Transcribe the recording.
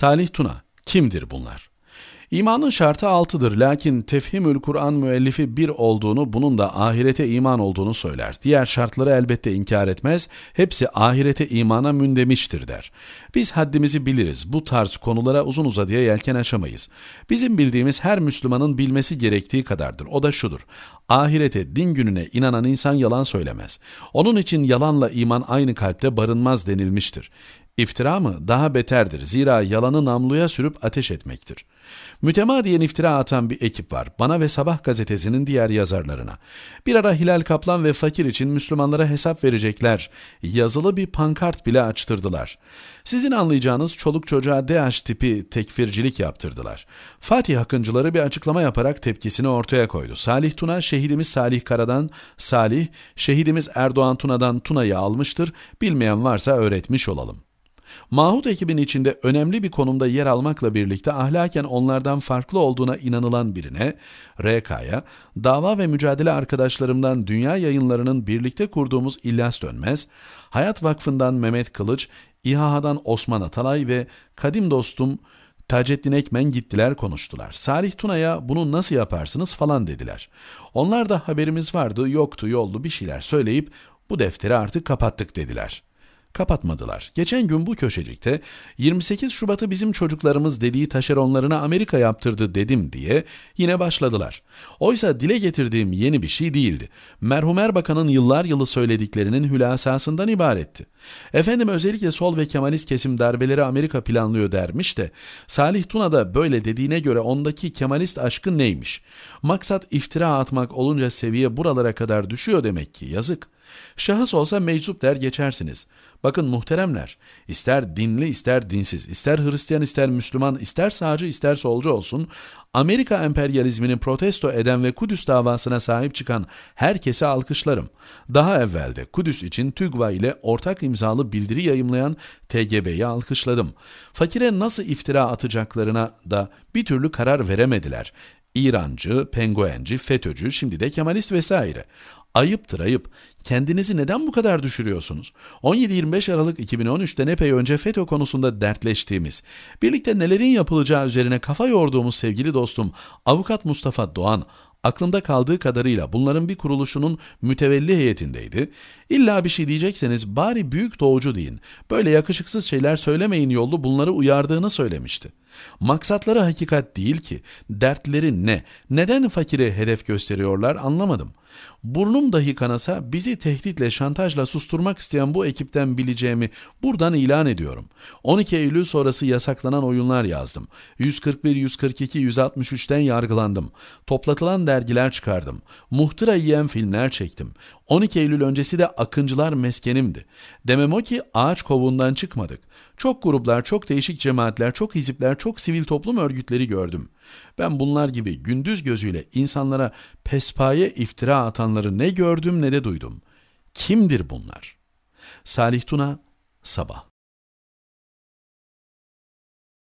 Salih Tuna, kimdir bunlar? İmanın şartı altıdır lakin tefhimül Kur'an müellifi bir olduğunu bunun da ahirete iman olduğunu söyler. Diğer şartları elbette inkar etmez, hepsi ahirete imana mündemiştir der. Biz haddimizi biliriz, bu tarz konulara uzun uzadıya yelken açamayız. Bizim bildiğimiz her Müslümanın bilmesi gerektiği kadardır, o da şudur. Ahirete, din gününe inanan insan yalan söylemez. Onun için yalanla iman aynı kalpte barınmaz denilmiştir. İftira mı? Daha beterdir. Zira yalanı namluya sürüp ateş etmektir. Mütemadiyen iftira atan bir ekip var. Bana ve Sabah gazetesinin diğer yazarlarına. Bir ara Hilal Kaplan ve Fakir için Müslümanlara hesap verecekler. Yazılı bir pankart bile açtırdılar. Sizin anlayacağınız çoluk çocuğa DH tipi tekfircilik yaptırdılar. Fatih Akıncıları bir açıklama yaparak tepkisini ortaya koydu. Salih Tuna, şehidimiz Salih Kara'dan Salih, şehidimiz Erdoğan Tuna'dan Tuna'yı almıştır. Bilmeyen varsa öğretmiş olalım. Mahut ekibin içinde önemli bir konumda yer almakla birlikte ahlaken onlardan farklı olduğuna inanılan birine, RK'ya, dava ve mücadele arkadaşlarımdan dünya yayınlarının birlikte kurduğumuz İlyas Dönmez, Hayat Vakfı'ndan Mehmet Kılıç, İHA'dan Osman Atalay ve kadim dostum Taceddin Ekmen gittiler konuştular. Salih Tuna'ya bunu nasıl yaparsınız falan dediler. Onlar da haberimiz vardı, yoktu, yoldu bir şeyler söyleyip bu defteri artık kapattık dediler.'' kapatmadılar. Geçen gün bu köşecikte 28 Şubat'ı bizim çocuklarımız dediği taşeronlarına Amerika yaptırdı dedim diye yine başladılar. Oysa dile getirdiğim yeni bir şey değildi. Merhum Erbakan'ın yıllar yılı söylediklerinin hülasasından ibaretti. Efendim özellikle sol ve Kemalist kesim darbeleri Amerika planlıyor dermiş de Salih Tuna da böyle dediğine göre ondaki Kemalist aşkı neymiş? Maksat iftira atmak olunca seviye buralara kadar düşüyor demek ki yazık. Şahıs olsa meczup der geçersiniz. Bakın muhteremler, ister dinli ister dinsiz, ister Hristiyan ister Müslüman, ister sağcı ister solcu olsun, Amerika emperyalizmini protesto eden ve Kudüs davasına sahip çıkan herkese alkışlarım. Daha evvelde Kudüs için TÜGVA ile ortak imzalı bildiri yayımlayan TGB'yi alkışladım. Fakire nasıl iftira atacaklarına da bir türlü karar veremediler. İrancı, penguenci, FETÖ'cü, şimdi de Kemalist vesaire. Ayıptır ayıp. Kendinizi neden bu kadar düşürüyorsunuz? 17-25 Aralık 2013'te epey önce FETÖ konusunda dertleştiğimiz, birlikte nelerin yapılacağı üzerine kafa yorduğumuz sevgili dostum Avukat Mustafa Doğan, Aklımda kaldığı kadarıyla bunların bir kuruluşunun mütevelli heyetindeydi. İlla bir şey diyecekseniz bari büyük doğucu deyin. Böyle yakışıksız şeyler söylemeyin yollu bunları uyardığını söylemişti. Maksatları hakikat değil ki. Dertleri ne? Neden fakire hedef gösteriyorlar anlamadım. Burnum dahi kanasa bizi tehditle şantajla susturmak isteyen bu ekipten bileceğimi buradan ilan ediyorum. 12 Eylül sonrası yasaklanan oyunlar yazdım. 141, 142, 163'ten yargılandım. Toplatılan dergiler çıkardım. Muhtıra yiyen filmler çektim. 12 Eylül öncesi de akıncılar meskenimdi. Demem o ki ağaç kovuğundan çıkmadık. Çok gruplar, çok değişik cemaatler, çok hizipler, çok sivil toplum örgütleri gördüm. Ben bunlar gibi gündüz gözüyle insanlara pespaye iftira atanları ne gördüm ne de duydum. Kimdir bunlar? Salih Tuna, Sabah